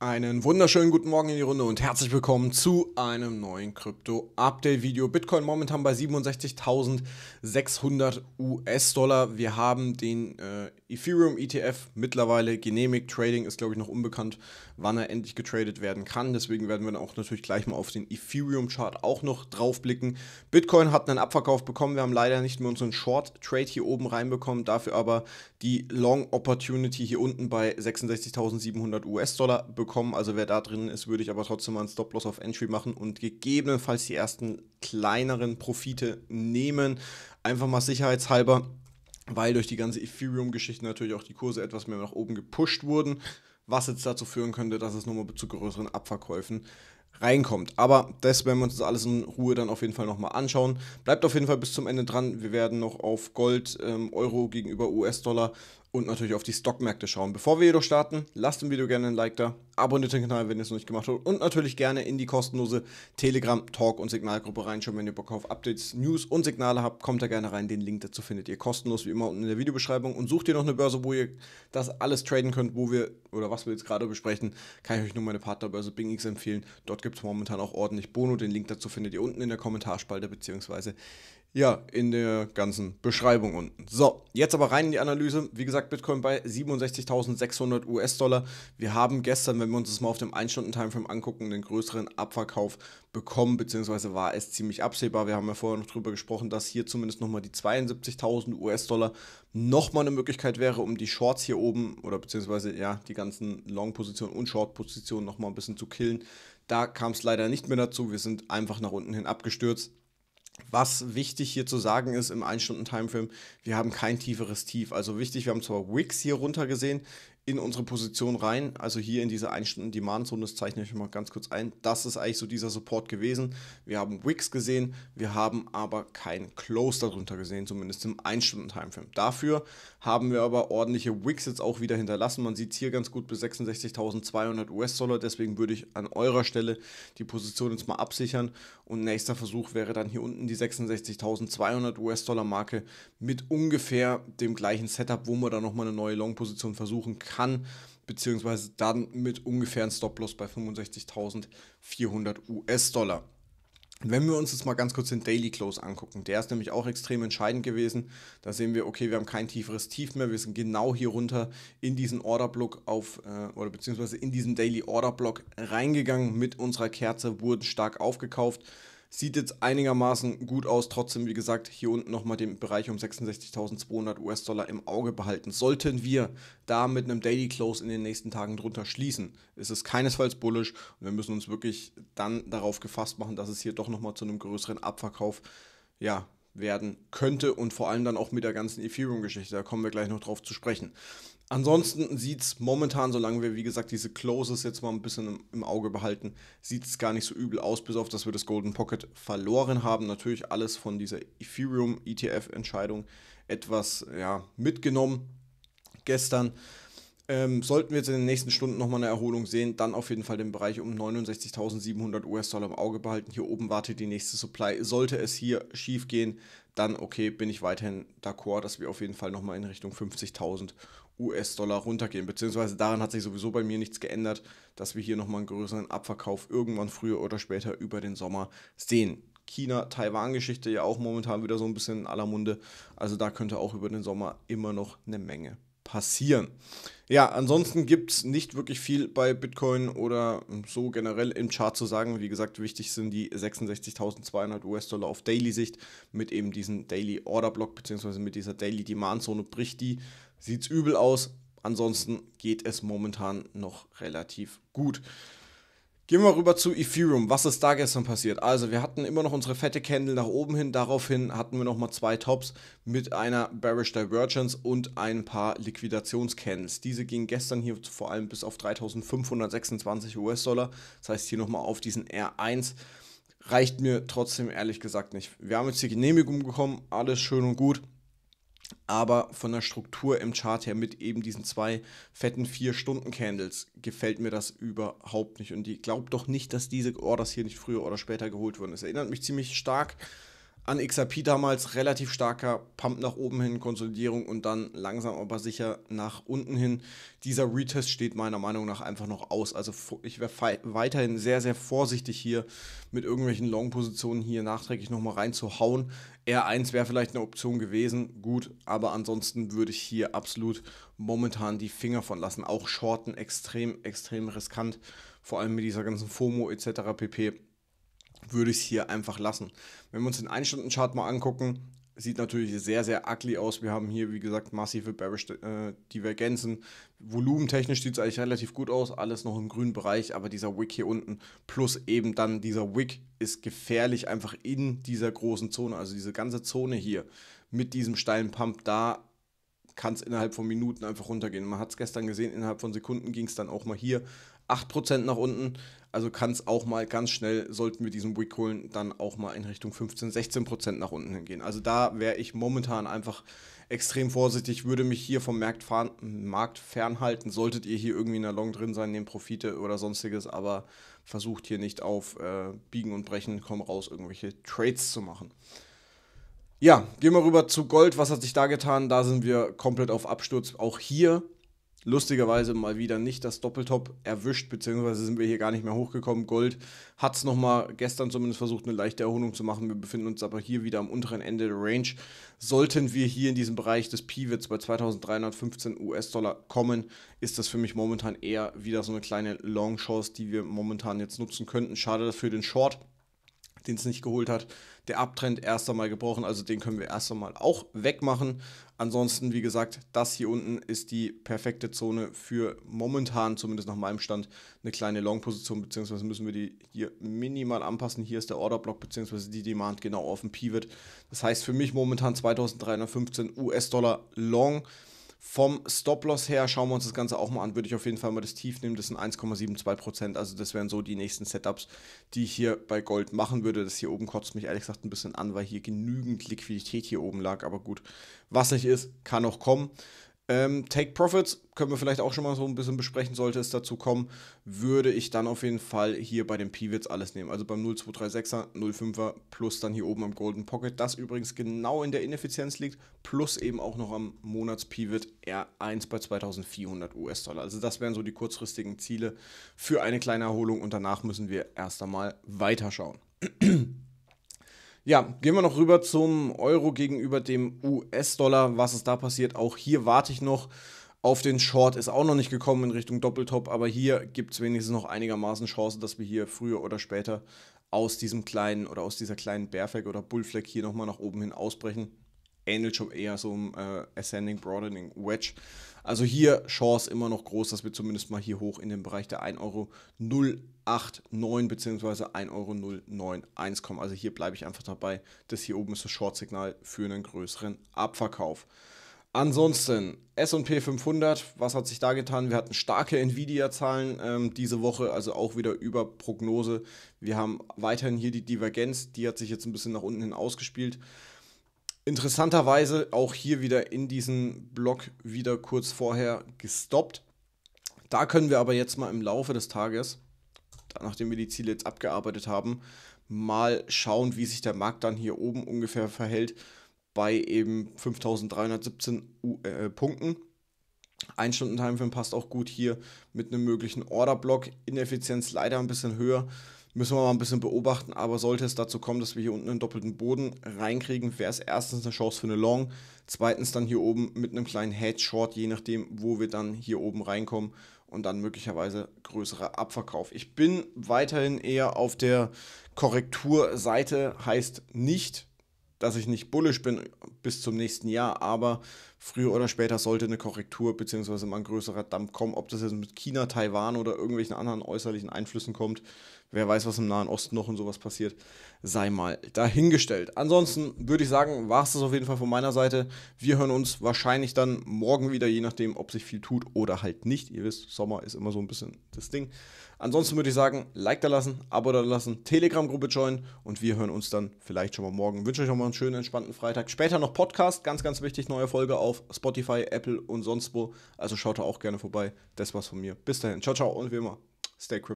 Einen wunderschönen guten Morgen in die Runde und herzlich willkommen zu einem neuen Krypto-Update-Video. Bitcoin momentan bei 67.600 US-Dollar. Wir haben den äh, Ethereum-ETF mittlerweile genehmigt. Trading ist, glaube ich, noch unbekannt, wann er endlich getradet werden kann. Deswegen werden wir dann auch natürlich gleich mal auf den Ethereum-Chart auch noch drauf blicken. Bitcoin hat einen Abverkauf bekommen. Wir haben leider nicht mehr unseren Short-Trade hier oben reinbekommen, dafür aber die Long-Opportunity hier unten bei 66.700 US-Dollar bekommen bekommen. Also wer da drin ist, würde ich aber trotzdem mal einen Stop-Loss auf Entry machen und gegebenenfalls die ersten kleineren Profite nehmen. Einfach mal sicherheitshalber, weil durch die ganze Ethereum-Geschichte natürlich auch die Kurse etwas mehr nach oben gepusht wurden, was jetzt dazu führen könnte, dass es nochmal zu größeren Abverkäufen reinkommt. Aber das werden wir uns das alles in Ruhe dann auf jeden Fall nochmal anschauen. Bleibt auf jeden Fall bis zum Ende dran. Wir werden noch auf Gold, ähm, Euro gegenüber US-Dollar und natürlich auf die Stockmärkte schauen. Bevor wir jedoch starten, lasst dem Video gerne ein Like da, abonniert den Kanal, wenn ihr es noch nicht gemacht habt und natürlich gerne in die kostenlose Telegram, Talk und Signalgruppe reinschauen, wenn ihr Bock auf Updates, News und Signale habt, kommt da gerne rein, den Link dazu findet ihr kostenlos wie immer unten in der Videobeschreibung und sucht ihr noch eine Börse, wo ihr das alles traden könnt, wo wir oder was wir jetzt gerade besprechen, kann ich euch nur meine Partnerbörse BingX empfehlen. Dort gibt es momentan auch ordentlich Bono, den Link dazu findet ihr unten in der Kommentarspalte beziehungsweise ja, in der ganzen Beschreibung unten. So, jetzt aber rein in die Analyse. Wie gesagt, Bitcoin bei 67.600 US-Dollar. Wir haben gestern, wenn wir uns das mal auf dem 1-Stunden-Timeframe angucken, den größeren Abverkauf bekommen, beziehungsweise war es ziemlich absehbar. Wir haben ja vorher noch darüber gesprochen, dass hier zumindest nochmal die 72.000 US-Dollar nochmal eine Möglichkeit wäre, um die Shorts hier oben oder beziehungsweise ja, die ganzen Long-Positionen und Short-Positionen nochmal ein bisschen zu killen. Da kam es leider nicht mehr dazu. Wir sind einfach nach unten hin abgestürzt. Was wichtig hier zu sagen ist im 1-Stunden-Timeframe, wir haben kein tieferes Tief. Also wichtig, wir haben zwar Wicks hier runter gesehen in unsere Position rein, also hier in diese 1-Stunden-Demand-Zone, das zeichne ich mal ganz kurz ein. Das ist eigentlich so dieser Support gewesen. Wir haben Wicks gesehen, wir haben aber kein Close darunter gesehen, zumindest im 1-Stunden-Timeframe. Dafür haben wir aber ordentliche Wicks jetzt auch wieder hinterlassen. Man sieht es hier ganz gut bis 66.200 US-Dollar, deswegen würde ich an eurer Stelle die Position jetzt mal absichern und nächster Versuch wäre dann hier unten die 66.200 US-Dollar-Marke mit ungefähr dem gleichen Setup, wo man dann nochmal eine neue Long-Position versuchen kann kann, beziehungsweise dann mit ungefähr einem Stop-Loss bei 65.400 US-Dollar. Wenn wir uns jetzt mal ganz kurz den Daily Close angucken, der ist nämlich auch extrem entscheidend gewesen. Da sehen wir, okay, wir haben kein tieferes Tief mehr, wir sind genau hier runter in diesen Orderblock auf äh, oder beziehungsweise in diesen Daily Order Block reingegangen mit unserer Kerze, wurden stark aufgekauft. Sieht jetzt einigermaßen gut aus. Trotzdem, wie gesagt, hier unten nochmal den Bereich um 66.200 US-Dollar im Auge behalten. Sollten wir da mit einem Daily Close in den nächsten Tagen drunter schließen, ist es keinesfalls bullisch Und wir müssen uns wirklich dann darauf gefasst machen, dass es hier doch nochmal zu einem größeren Abverkauf ja, werden könnte und vor allem dann auch mit der ganzen Ethereum-Geschichte. Da kommen wir gleich noch drauf zu sprechen. Ansonsten sieht es momentan, solange wir, wie gesagt, diese Closes jetzt mal ein bisschen im, im Auge behalten, sieht es gar nicht so übel aus, bis auf, dass wir das Golden Pocket verloren haben. Natürlich alles von dieser Ethereum-ETF-Entscheidung etwas ja, mitgenommen gestern. Ähm, sollten wir jetzt in den nächsten Stunden nochmal eine Erholung sehen, dann auf jeden Fall den Bereich um 69.700 US-Dollar im Auge behalten. Hier oben wartet die nächste Supply. Sollte es hier schief gehen, dann okay, bin ich weiterhin d'accord, dass wir auf jeden Fall nochmal in Richtung 50.000 US-Dollar runtergehen. Beziehungsweise daran hat sich sowieso bei mir nichts geändert, dass wir hier nochmal einen größeren Abverkauf irgendwann früher oder später über den Sommer sehen. China-Taiwan-Geschichte ja auch momentan wieder so ein bisschen in aller Munde. Also da könnte auch über den Sommer immer noch eine Menge passieren. Ja, ansonsten gibt es nicht wirklich viel bei Bitcoin oder so generell im Chart zu sagen. Wie gesagt, wichtig sind die 66.200 US-Dollar auf Daily-Sicht mit eben diesem Daily Order Block bzw. mit dieser Daily Demand Zone bricht die. Sieht es übel aus. Ansonsten geht es momentan noch relativ gut. Gehen wir rüber zu Ethereum. Was ist da gestern passiert? Also, wir hatten immer noch unsere fette Candle nach oben hin. Daraufhin hatten wir nochmal zwei Tops mit einer Bearish Divergence und ein paar Liquidationscandles. Diese gingen gestern hier vor allem bis auf 3526 US-Dollar. Das heißt, hier nochmal auf diesen R1 reicht mir trotzdem ehrlich gesagt nicht. Wir haben jetzt die Genehmigung bekommen, alles schön und gut aber von der Struktur im Chart her mit eben diesen zwei fetten 4-Stunden-Candles gefällt mir das überhaupt nicht. Und ich glaube doch nicht, dass diese Orders hier nicht früher oder später geholt wurden. Es erinnert mich ziemlich stark an XRP damals relativ starker Pump nach oben hin, Konsolidierung und dann langsam aber sicher nach unten hin. Dieser Retest steht meiner Meinung nach einfach noch aus. Also ich wäre weiterhin sehr, sehr vorsichtig hier mit irgendwelchen Long-Positionen hier nachträglich nochmal reinzuhauen. R1 wäre vielleicht eine Option gewesen, gut, aber ansonsten würde ich hier absolut momentan die Finger von lassen. Auch Shorten extrem, extrem riskant, vor allem mit dieser ganzen FOMO etc. pp würde ich es hier einfach lassen. Wenn wir uns den 1-Stunden-Chart mal angucken, sieht natürlich sehr, sehr ugly aus. Wir haben hier, wie gesagt, massive bearish äh, Divergenzen. Volumentechnisch sieht es eigentlich relativ gut aus, alles noch im grünen Bereich, aber dieser Wick hier unten plus eben dann dieser Wick ist gefährlich einfach in dieser großen Zone, also diese ganze Zone hier mit diesem steilen Pump da kann es innerhalb von Minuten einfach runtergehen. Man hat es gestern gesehen, innerhalb von Sekunden ging es dann auch mal hier 8% nach unten. Also kann es auch mal ganz schnell, sollten wir diesen Week holen, dann auch mal in Richtung 15, 16 Prozent nach unten hingehen. Also da wäre ich momentan einfach extrem vorsichtig, würde mich hier vom Markt, fahren, Markt fernhalten. Solltet ihr hier irgendwie in der Long drin sein, nehmt Profite oder sonstiges, aber versucht hier nicht auf äh, Biegen und Brechen, komm raus, irgendwelche Trades zu machen. Ja, gehen wir rüber zu Gold. Was hat sich da getan? Da sind wir komplett auf Absturz. Auch hier lustigerweise mal wieder nicht das Doppeltop erwischt, beziehungsweise sind wir hier gar nicht mehr hochgekommen. Gold hat es nochmal gestern zumindest versucht, eine leichte Erholung zu machen. Wir befinden uns aber hier wieder am unteren Ende der Range. Sollten wir hier in diesem Bereich des Pivots bei 2315 US-Dollar kommen, ist das für mich momentan eher wieder so eine kleine Long-Chance, die wir momentan jetzt nutzen könnten. Schade für den Short den es nicht geholt hat. Der Abtrend erst einmal gebrochen, also den können wir erst einmal auch wegmachen. Ansonsten, wie gesagt, das hier unten ist die perfekte Zone für momentan, zumindest nach meinem Stand, eine kleine Long-Position, beziehungsweise müssen wir die hier minimal anpassen. Hier ist der Order-Block, beziehungsweise die Demand genau auf dem Pivot. Das heißt für mich momentan 2315 US-Dollar Long. Vom Stop-Loss her schauen wir uns das Ganze auch mal an. Würde ich auf jeden Fall mal das Tief nehmen. Das sind 1,72%. Also das wären so die nächsten Setups, die ich hier bei Gold machen würde. Das hier oben kotzt mich ehrlich gesagt ein bisschen an, weil hier genügend Liquidität hier oben lag. Aber gut, was nicht ist, kann auch kommen. Ähm, Take Profits können wir vielleicht auch schon mal so ein bisschen besprechen, sollte es dazu kommen, würde ich dann auf jeden Fall hier bei den Pivots alles nehmen. Also beim 0236er, 05er plus dann hier oben am Golden Pocket, das übrigens genau in der Ineffizienz liegt, plus eben auch noch am Monats-Pivot R1 bei 2400 US-Dollar. Also das wären so die kurzfristigen Ziele für eine kleine Erholung und danach müssen wir erst einmal weiterschauen. Ja, gehen wir noch rüber zum Euro gegenüber dem US-Dollar. Was ist da passiert? Auch hier warte ich noch auf den Short. Ist auch noch nicht gekommen in Richtung Doppeltop, aber hier gibt es wenigstens noch einigermaßen Chancen, dass wir hier früher oder später aus diesem kleinen oder aus dieser kleinen Bärfleck oder Bullfleck hier nochmal nach oben hin ausbrechen ähnelt schon eher so einem ähm, äh, Ascending Broadening Wedge. Also hier Chance immer noch groß, dass wir zumindest mal hier hoch in den Bereich der 1,089 Euro bzw. 1,091 Euro kommen. Also hier bleibe ich einfach dabei. Das hier oben ist das Short-Signal für einen größeren Abverkauf. Ansonsten SP 500, was hat sich da getan? Wir hatten starke Nvidia-Zahlen ähm, diese Woche, also auch wieder über Prognose. Wir haben weiterhin hier die Divergenz, die hat sich jetzt ein bisschen nach unten hin ausgespielt. Interessanterweise auch hier wieder in diesem Block wieder kurz vorher gestoppt. Da können wir aber jetzt mal im Laufe des Tages, nachdem wir die Ziele jetzt abgearbeitet haben, mal schauen, wie sich der Markt dann hier oben ungefähr verhält bei eben 5317 äh, äh, Punkten. Ein Stunden Timeframe passt auch gut hier mit einem möglichen Orderblock. Ineffizienz leider ein bisschen höher. Müssen wir mal ein bisschen beobachten, aber sollte es dazu kommen, dass wir hier unten einen doppelten Boden reinkriegen, wäre es erstens eine Chance für eine Long, zweitens dann hier oben mit einem kleinen Headshot, je nachdem, wo wir dann hier oben reinkommen und dann möglicherweise größerer Abverkauf. Ich bin weiterhin eher auf der Korrekturseite, heißt nicht, dass ich nicht bullisch bin bis zum nächsten Jahr, aber früher oder später sollte eine Korrektur bzw. mal ein größerer Dump kommen, ob das jetzt mit China, Taiwan oder irgendwelchen anderen äußerlichen Einflüssen kommt. Wer weiß, was im Nahen Osten noch und sowas passiert, sei mal dahingestellt. Ansonsten würde ich sagen, war es das auf jeden Fall von meiner Seite. Wir hören uns wahrscheinlich dann morgen wieder, je nachdem, ob sich viel tut oder halt nicht. Ihr wisst, Sommer ist immer so ein bisschen das Ding. Ansonsten würde ich sagen, Like da lassen, Abo da lassen, Telegram-Gruppe joinen und wir hören uns dann vielleicht schon mal morgen. wünsche euch nochmal einen schönen, entspannten Freitag. Später noch Podcast, ganz, ganz wichtig, neue Folge auf Spotify, Apple und sonst wo. Also schaut da auch gerne vorbei. Das war's von mir. Bis dahin. Ciao, ciao und wie immer, stay crypto.